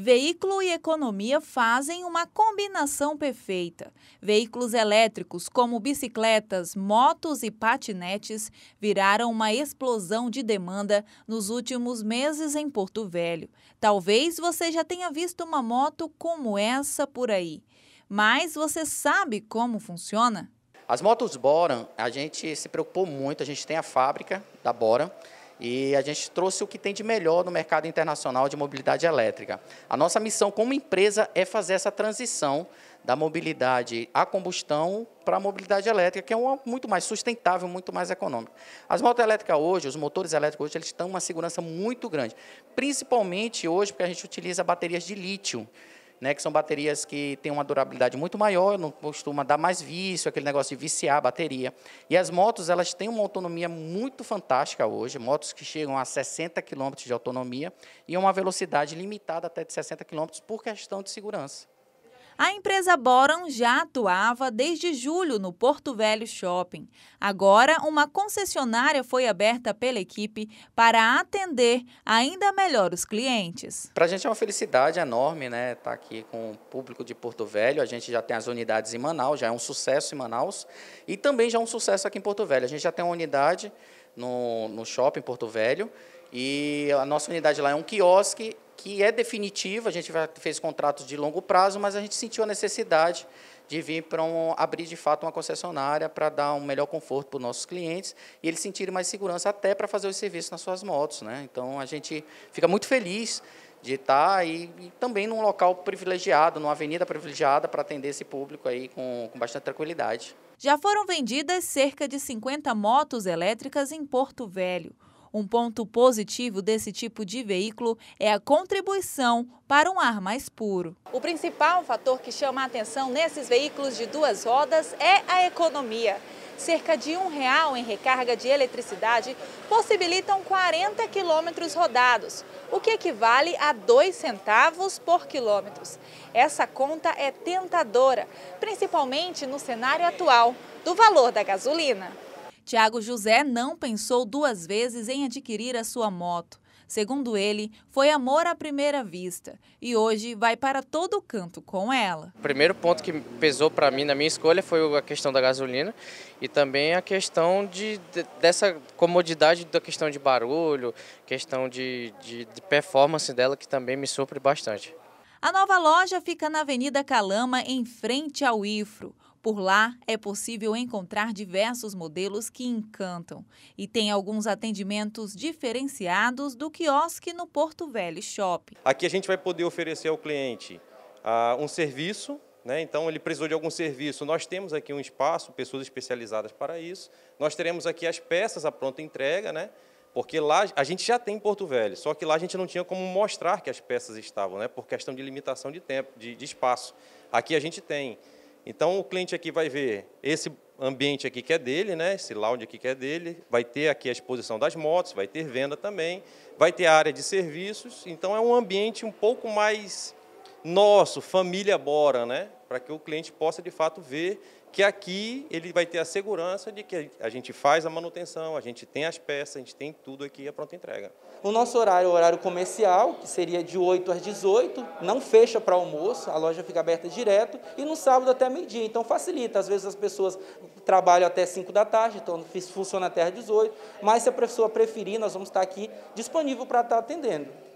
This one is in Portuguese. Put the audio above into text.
Veículo e economia fazem uma combinação perfeita. Veículos elétricos, como bicicletas, motos e patinetes, viraram uma explosão de demanda nos últimos meses em Porto Velho. Talvez você já tenha visto uma moto como essa por aí. Mas você sabe como funciona? As motos Boran, a gente se preocupou muito, a gente tem a fábrica da Boran e a gente trouxe o que tem de melhor no mercado internacional de mobilidade elétrica. A nossa missão como empresa é fazer essa transição da mobilidade a combustão para a mobilidade elétrica, que é uma muito mais sustentável, muito mais econômica. As motos elétricas hoje, os motores elétricos hoje, eles têm uma segurança muito grande, principalmente hoje porque a gente utiliza baterias de lítio né, que são baterias que têm uma durabilidade muito maior, não costuma dar mais vício, aquele negócio de viciar a bateria. E as motos, elas têm uma autonomia muito fantástica hoje, motos que chegam a 60 km de autonomia e uma velocidade limitada até de 60 km por questão de segurança. A empresa Boron já atuava desde julho no Porto Velho Shopping. Agora, uma concessionária foi aberta pela equipe para atender ainda melhor os clientes. Para a gente é uma felicidade enorme, né? Estar tá aqui com o público de Porto Velho. A gente já tem as unidades em Manaus, já é um sucesso em Manaus e também já é um sucesso aqui em Porto Velho. A gente já tem uma unidade no, no shopping Porto Velho. E a nossa unidade lá é um quiosque que é definitiva, a gente fez contratos de longo prazo, mas a gente sentiu a necessidade de vir para um, abrir de fato uma concessionária para dar um melhor conforto para os nossos clientes e eles sentirem mais segurança até para fazer os serviços nas suas motos. Né? Então a gente fica muito feliz de estar tá aí e também num local privilegiado, numa avenida privilegiada para atender esse público aí com, com bastante tranquilidade. Já foram vendidas cerca de 50 motos elétricas em Porto Velho. Um ponto positivo desse tipo de veículo é a contribuição para um ar mais puro. O principal fator que chama a atenção nesses veículos de duas rodas é a economia. Cerca de um real em recarga de eletricidade possibilitam 40 quilômetros rodados, o que equivale a dois centavos por quilômetro. Essa conta é tentadora, principalmente no cenário atual do valor da gasolina. Tiago José não pensou duas vezes em adquirir a sua moto. Segundo ele, foi amor à primeira vista e hoje vai para todo canto com ela. O primeiro ponto que pesou para mim na minha escolha foi a questão da gasolina e também a questão de, de dessa comodidade da questão de barulho, questão de, de, de performance dela que também me supre bastante. A nova loja fica na Avenida Calama, em frente ao IFRO. Por lá é possível encontrar diversos modelos que encantam e tem alguns atendimentos diferenciados do quiosque no Porto Velho Shopping. Aqui a gente vai poder oferecer ao cliente ah, um serviço né? então, ele precisou de algum serviço. Nós temos aqui um espaço, pessoas especializadas para isso. Nós teremos aqui as peças à pronta entrega, né? porque lá a gente já tem em Porto Velho, só que lá a gente não tinha como mostrar que as peças estavam, né? por questão de limitação de tempo, de, de espaço. Aqui a gente tem. Então, o cliente aqui vai ver esse ambiente aqui que é dele, né? esse lounge aqui que é dele, vai ter aqui a exposição das motos, vai ter venda também, vai ter a área de serviços. Então, é um ambiente um pouco mais nosso, família bora, né? para que o cliente possa, de fato, ver que aqui ele vai ter a segurança de que a gente faz a manutenção, a gente tem as peças, a gente tem tudo aqui a é pronta entrega. O nosso horário é o horário comercial, que seria de 8 às 18, não fecha para almoço, a loja fica aberta direto, e no sábado até meio-dia, então facilita. Às vezes as pessoas trabalham até 5 da tarde, então funciona até às 18, mas se a pessoa preferir, nós vamos estar aqui disponível para estar atendendo.